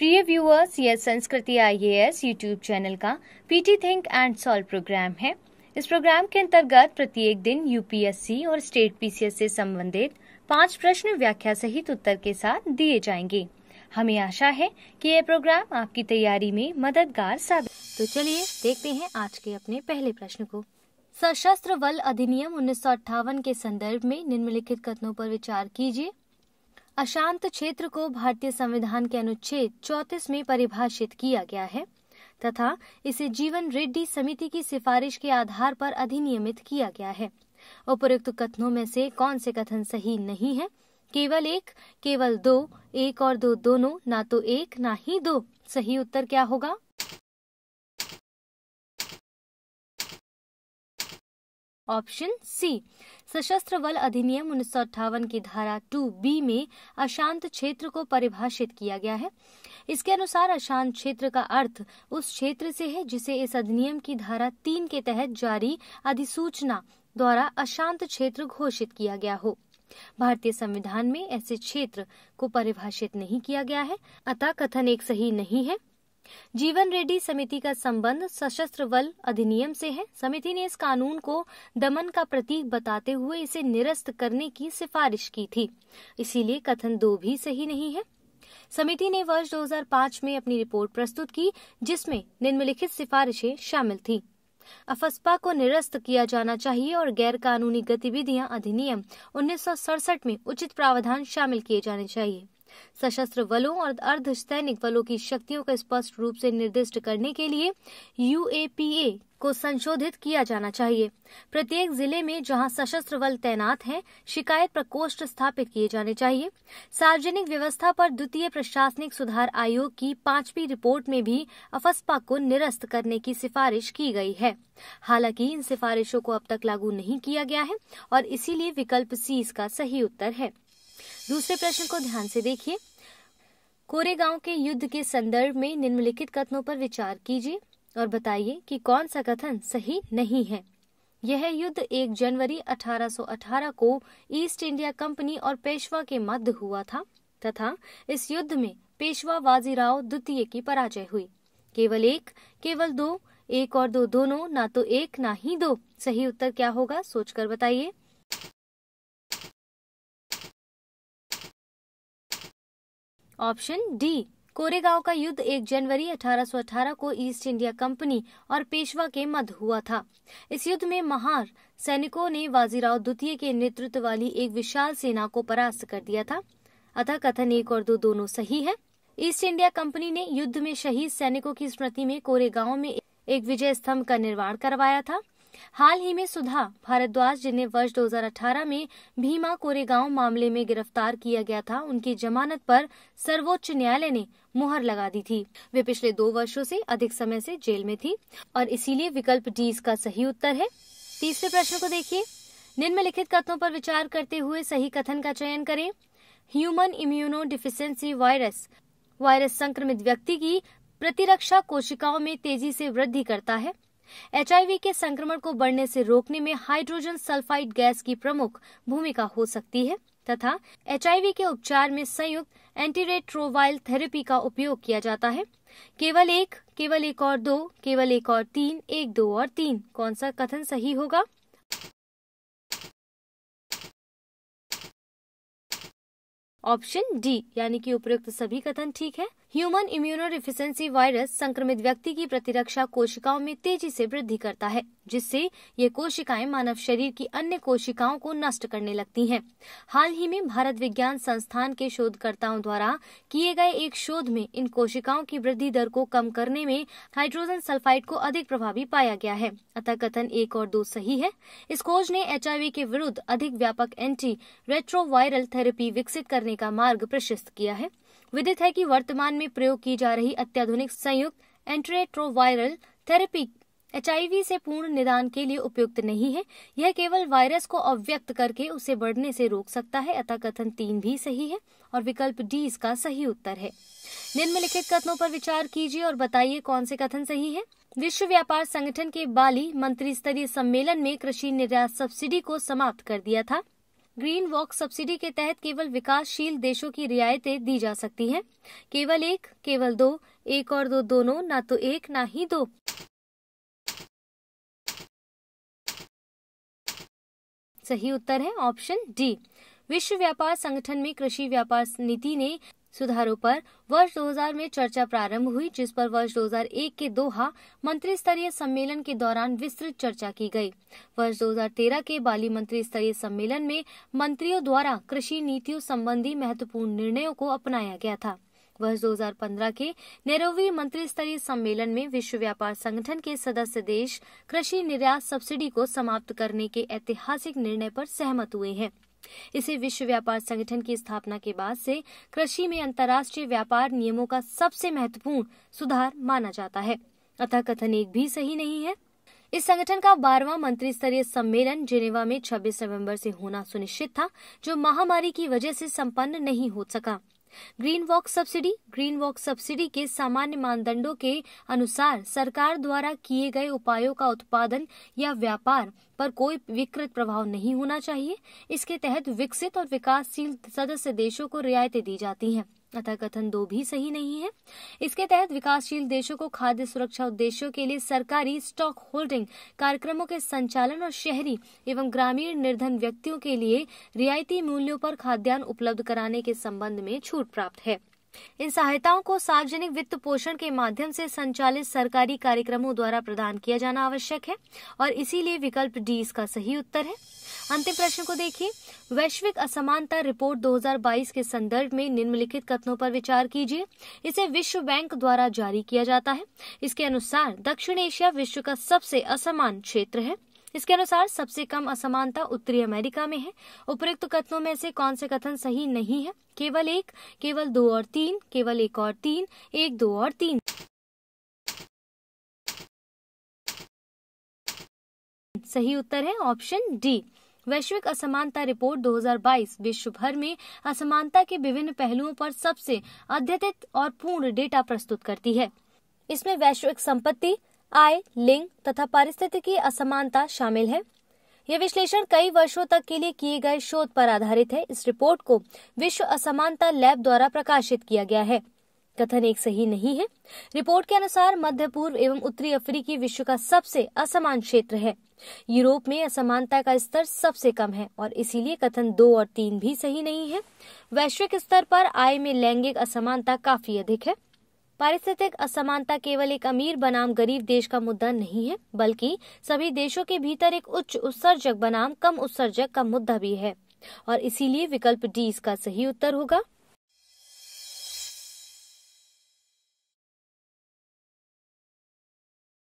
प्रिय व्यूअर्स यह Sanskriti IAS YouTube channel का PT think and solve programme है इस प्रोग्राम के अंतर्गत प्रत्येक दिन यूपीएससी और स्टेट पीसीएस से संबंधित पांच प्रश्न व्याख्या सहित उत्तर के साथ दिए जाएंगे हमें आशा है कि यह प्रोग्राम आपकी तैयारी में मददगार साबित तो चलिए देखते हैं आज के अपने पहले प्रश्न को सशस्त्र बल अधिनियम उन्नीस के संदर्भ में निम्नलिखित कथनों पर विचार कीजिए अशांत क्षेत्र को भारतीय संविधान के अनुच्छेद चौतीस में परिभाषित किया गया है तथा इसे जीवन रेड्डी समिति की सिफारिश के आधार पर अधिनियमित किया गया है उपरोक्त कथनों में से कौन से कथन सही नहीं है केवल एक केवल दो एक और दो दोनों ना तो एक ना ही दो सही उत्तर क्या होगा ऑप्शन सी सशस्त्र बल अधिनियम उन्नीस की धारा टू बी में अशांत क्षेत्र को परिभाषित किया गया है इसके अनुसार अशांत क्षेत्र का अर्थ उस क्षेत्र से है जिसे इस अधिनियम की धारा तीन के तहत जारी अधिसूचना द्वारा अशांत क्षेत्र घोषित किया गया हो भारतीय संविधान में ऐसे क्षेत्र को परिभाषित नहीं किया गया है अतः कथन एक सही नहीं है जीवन रेड्डी समिति का संबंध सशस्त्र बल अधिनियम से है समिति ने इस कानून को दमन का प्रतीक बताते हुए इसे निरस्त करने की सिफारिश की थी इसीलिए कथन दो भी सही नहीं है समिति ने वर्ष 2005 में अपनी रिपोर्ट प्रस्तुत की जिसमें निम्नलिखित सिफारिशें शामिल थी अफस्पा को निरस्त किया जाना चाहिए और गैर कानूनी गतिविधियां अधिनियम उन्नीस में उचित प्रावधान शामिल किए जाने चाहिए सशस्त्र बलों और अर्धसैनिक बलों की शक्तियों को स्पष्ट रूप से निर्दिष्ट करने के लिए यूएपीए को संशोधित किया जाना चाहिए प्रत्येक जिले में जहां सशस्त्र बल तैनात हैं शिकायत प्रकोष्ठ स्थापित किए जाने चाहिए सार्वजनिक व्यवस्था पर द्वितीय प्रशासनिक सुधार आयोग की पांचवी रिपोर्ट में भी अफस्पा को निरस्त करने की सिफारिश की गई है हालांकि इन सिफारिशों को अब तक लागू नहीं किया गया है और इसीलिए विकल्प सी इसका सही उत्तर है दूसरे प्रश्न को ध्यान से देखिए कोरेगांव के युद्ध के संदर्भ में निम्नलिखित कथनों पर विचार कीजिए और बताइए कि कौन सा कथन सही नहीं है यह युद्ध 1 जनवरी 1818 को ईस्ट इंडिया कंपनी और पेशवा के मध्य हुआ था तथा इस युद्ध में पेशवा बाजीराव द्वितीय की पराजय हुई केवल एक केवल दो एक और दो दोनों ना तो एक ना ही दो सही उत्तर क्या होगा सोचकर बताइए ऑप्शन डी कोरेगांव का युद्ध 1 जनवरी 1818 को ईस्ट इंडिया कंपनी और पेशवा के मध्य हुआ था इस युद्ध में महार सैनिकों ने बाजीराव द्वितीय के नेतृत्व वाली एक विशाल सेना को परास्त कर दिया था अतः कथन एक और दो दोनों सही है ईस्ट इंडिया कंपनी ने युद्ध में शहीद सैनिकों की स्मृति में कोरेगांव में एक विजय स्तंभ का निर्माण करवाया था हाल ही में सुधा भारद्वाज जिन्हें वर्ष 2018 में भीमा कोरेगांव मामले में गिरफ्तार किया गया था उनकी जमानत पर सर्वोच्च न्यायालय ने मुहर लगा दी थी वे पिछले दो वर्षों से अधिक समय से जेल में थी और इसीलिए विकल्प डी इसका सही उत्तर है तीसरे प्रश्न को देखिए निम्नलिखित कथनों पर विचार करते हुए सही कथन का चयन करें human immunodeficiency virus virus संक्रमित व्यक्ति की प्रतिरक्षा कोशिकाओं में तेजी से वृद्धि करता है एचआईवी के संक्रमण को बढ़ने से रोकने में हाइड्रोजन सल्फाइड गैस की प्रमुख भूमिका हो सकती है तथा एचआईवी के उपचार में संयुक्त एंटीरेट्रोवायल थेरेपी का उपयोग किया जाता है केवल एक केवल एक और दो केवल एक और तीन एक दो और तीन कौन सा कथन सही होगा ऑप्शन डी यानी कि उपयुक्त सभी कथन ठीक है ह्यूमन इम्यूनो डिफिशेंसी वायरस संक्रमित व्यक्ति की प्रतिरक्षा कोशिकाओं में तेजी से वृद्धि करता है जिससे ये कोशिकाएं मानव शरीर की अन्य कोशिकाओं को नष्ट करने लगती हैं। हाल ही में भारत विज्ञान संस्थान के शोधकर्ताओं द्वारा किए गए एक शोध में इन कोशिकाओं की वृद्धि दर को कम करने में हाइड्रोजन सल्फाइड को अधिक प्रभावी पाया गया है अतः कथन एक और दो सही है इस खोज ने एच के विरुद्ध अधिक व्यापक एंटी रेट्रोवायरल थेरेपी विकसित करने करने का मार्ग प्रशस्त किया है विदित है कि वर्तमान में प्रयोग की जा रही अत्याधुनिक संयुक्त एंट्रेट्रोवायरल थेरेपी एच से पूर्ण निदान के लिए उपयुक्त नहीं है यह केवल वायरस को अव्यक्त करके उसे बढ़ने से रोक सकता है अतः कथन तीन भी सही है और विकल्प डी इसका सही उत्तर है निम्नलिखित कथनों पर विचार कीजिए और बताइए कौन से कथन सही है विश्व व्यापार संगठन के बाली मंत्री स्तरीय सम्मेलन में कृषि निर्यात सब्सिडी को समाप्त कर दिया था ग्रीन वॉक सब्सिडी के तहत केवल विकासशील देशों की रियायतें दी जा सकती हैं केवल एक केवल दो एक और दो दोनों ना तो एक ना ही दो सही उत्तर है ऑप्शन डी विश्व व्यापार संगठन में कृषि व्यापार नीति ने सुधारों पर वर्ष 2000 में चर्चा प्रारंभ हुई जिस पर वर्ष 2001 के दोहा मंत्री स्तरीय सम्मेलन के दौरान विस्तृत चर्चा की गई। वर्ष 2013 के बाली मंत्री स्तरीय सम्मेलन में मंत्रियों द्वारा कृषि नीतियों संबंधी महत्वपूर्ण निर्णयों को अपनाया गया था वर्ष 2015 के नेरोवी मंत्री स्तरीय सम्मेलन में विश्व व्यापार संगठन के सदस्य देश कृषि निर्यात सब्सिडी को समाप्त करने के ऐतिहासिक निर्णय पर सहमत हुए हैं इसे विश्व व्यापार संगठन की स्थापना के बाद से कृषि में अंतर्राष्ट्रीय व्यापार नियमों का सबसे महत्वपूर्ण सुधार माना जाता है अतः कथन एक भी सही नहीं है इस संगठन का बारवा मंत्री स्तरीय सम्मेलन जिनेवा में 26 नवंबर से होना सुनिश्चित था जो महामारी की वजह से संपन्न नहीं हो सका green walk subsidy green walk subsidy के सामान्य मानदंडों के अनुसार सरकार द्वारा किए गए उपायों का उत्पादन या व्यापार पर कोई विकृत प्रभाव नहीं होना चाहिए इसके तहत विकसित और विकासशील सदस्य देशों को रियायतें दी जाती हैं अतः कथन दो भी सही नहीं है इसके तहत विकासशील देशों को खाद्य सुरक्षा उद्देश्यों के लिए सरकारी स्टॉक होल्डिंग कार्यक्रमों के संचालन और शहरी एवं ग्रामीण निर्धन व्यक्तियों के लिए रियायती मूल्यों पर खाद्यान्न उपलब्ध कराने के संबंध में छूट प्राप्त है इन सहायताओं को सार्वजनिक वित्त पोषण के माध्यम से संचालित सरकारी कार्यक्रमों द्वारा प्रदान किया जाना आवश्यक है और इसीलिए विकल्प डी इसका सही उत्तर है अंतिम प्रश्न को देखिए वैश्विक असमानता रिपोर्ट 2022 के संदर्भ में निम्नलिखित कथनों पर विचार कीजिए इसे विश्व बैंक द्वारा जारी किया जाता है इसके अनुसार दक्षिण एशिया विश्व का सबसे असमान क्षेत्र है इसके अनुसार सबसे कम असमानता उत्तरी अमेरिका में है उपयुक्त कथनों में से कौन से कथन सही नहीं है केवल एक केवल दो और तीन केवल एक और तीन एक दो और तीन सही उत्तर है ऑप्शन डी वैश्विक असमानता रिपोर्ट 2022 विश्व भर में असमानता के विभिन्न पहलुओं पर सबसे अद्यतित और पूर्ण डेटा प्रस्तुत करती है इसमें वैश्विक संपत्ति आय लिंग तथा परिस्थिति की असमानता शामिल है यह विश्लेषण कई वर्षों तक के लिए किए गए शोध पर आधारित है इस रिपोर्ट को विश्व असमानता लैब द्वारा प्रकाशित किया गया है कथन एक सही नहीं है रिपोर्ट के अनुसार मध्य पूर्व एवं उत्तरी अफ्रीकी विश्व का सबसे असमान क्षेत्र है यूरोप में असमानता का स्तर सबसे कम है और इसीलिए कथन दो और तीन भी सही नहीं है वैश्विक स्तर पर आय में लैंगिक असमानता काफी अधिक है पारिस्थितिक असमानता केवल एक अमीर बनाम गरीब देश का मुद्दा नहीं है बल्कि सभी देशों के भीतर एक उच्च उत्सर्जक बनाम कम उत्सर्जक का मुद्दा भी है और इसीलिए विकल्प डी इसका सही उत्तर होगा